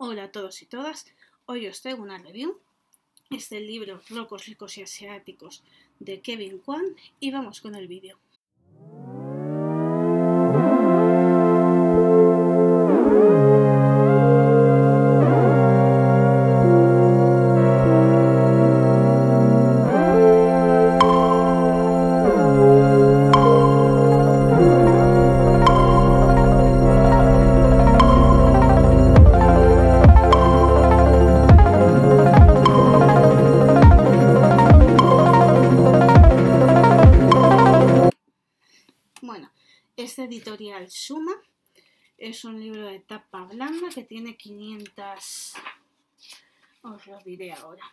Hola a todos y todas, hoy os traigo una review. Es libro Locos, ricos y asiáticos de Kevin Kwan y vamos con el vídeo. editorial Suma. Es un libro de tapa blanda que tiene 500, os lo diré ahora,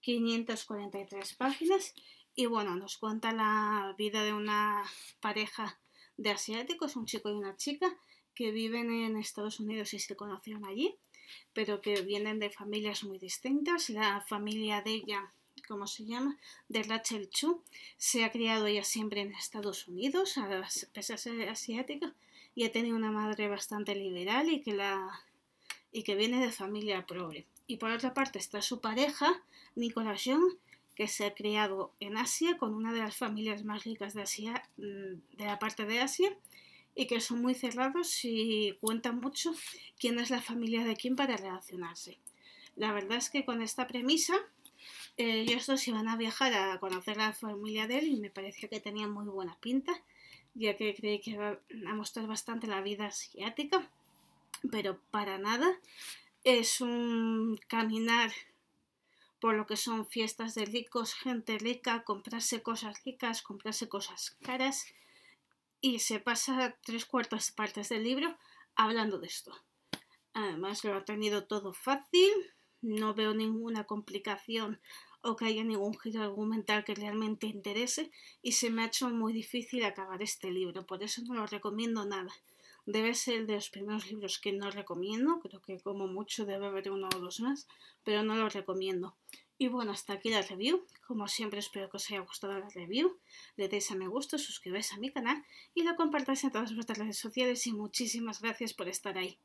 543 páginas. Y bueno, nos cuenta la vida de una pareja de asiáticos, un chico y una chica, que viven en Estados Unidos y se conocieron allí, pero que vienen de familias muy distintas. La familia de ella como se llama, de Rachel Chu. Se ha criado ella siempre en Estados Unidos, a pesar de ser asiática, y ha tenido una madre bastante liberal y que, la, y que viene de familia pobre. Y por otra parte está su pareja, Nicolás Young, que se ha criado en Asia con una de las familias más ricas de Asia, mm, de la parte de Asia, y que son muy cerrados y cuentan mucho quién es la familia de quién para relacionarse. La verdad es que con esta premisa eh, y ellos dos iban a viajar a conocer a la familia de él y me pareció que tenía muy buena pinta, ya que creí que iba a mostrar bastante la vida asiática, pero para nada. Es un caminar por lo que son fiestas de ricos, gente rica, comprarse cosas ricas, comprarse cosas caras y se pasa tres cuartas partes del libro hablando de esto. Además lo ha tenido todo fácil, no veo ninguna complicación o que haya ningún giro argumental que realmente interese y se me ha hecho muy difícil acabar este libro, por eso no lo recomiendo nada. Debe ser de los primeros libros que no recomiendo, creo que como mucho debe haber uno o dos más, pero no lo recomiendo. Y bueno, hasta aquí la review. Como siempre espero que os haya gustado la review. Le deis a me gusta, suscribáis a mi canal y lo compartáis en todas vuestras redes sociales y muchísimas gracias por estar ahí.